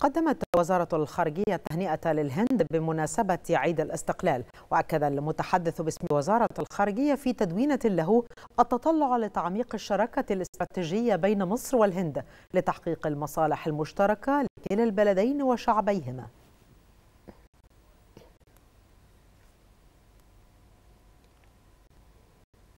قدمت وزارة الخارجية تهنئة للهند بمناسبة عيد الاستقلال وأكد المتحدث باسم وزارة الخارجية في تدوينة له التطلع لتعميق الشراكة الاستراتيجية بين مصر والهند لتحقيق المصالح المشتركة لكلا البلدين وشعبيهما